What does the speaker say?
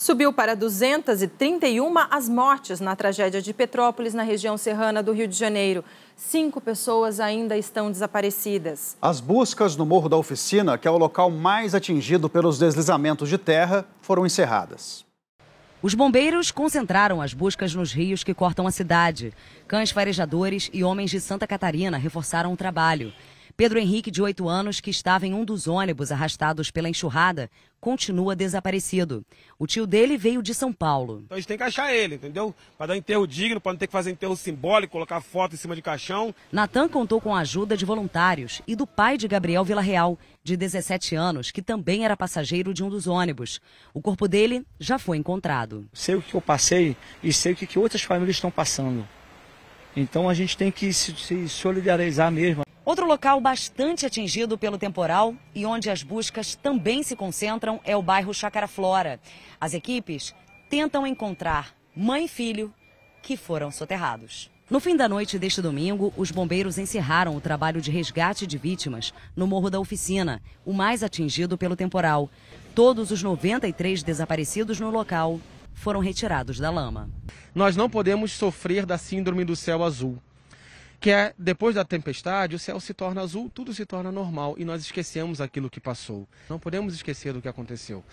Subiu para 231 as mortes na tragédia de Petrópolis, na região serrana do Rio de Janeiro. Cinco pessoas ainda estão desaparecidas. As buscas no Morro da Oficina, que é o local mais atingido pelos deslizamentos de terra, foram encerradas. Os bombeiros concentraram as buscas nos rios que cortam a cidade. Cães farejadores e homens de Santa Catarina reforçaram o trabalho. Pedro Henrique, de 8 anos, que estava em um dos ônibus arrastados pela enxurrada, continua desaparecido. O tio dele veio de São Paulo. Então a gente tem que achar ele, entendeu? Para dar um enterro digno, para não ter que fazer enterro simbólico, colocar foto em cima de caixão. Natan contou com a ajuda de voluntários e do pai de Gabriel Villarreal, de 17 anos, que também era passageiro de um dos ônibus. O corpo dele já foi encontrado. Sei o que eu passei e sei o que outras famílias estão passando. Então a gente tem que se solidarizar mesmo. Outro local bastante atingido pelo temporal e onde as buscas também se concentram é o bairro Chácara Flora. As equipes tentam encontrar mãe e filho que foram soterrados. No fim da noite deste domingo, os bombeiros encerraram o trabalho de resgate de vítimas no Morro da Oficina, o mais atingido pelo temporal. Todos os 93 desaparecidos no local foram retirados da lama. Nós não podemos sofrer da síndrome do céu azul que é depois da tempestade, o céu se torna azul, tudo se torna normal e nós esquecemos aquilo que passou. Não podemos esquecer do que aconteceu.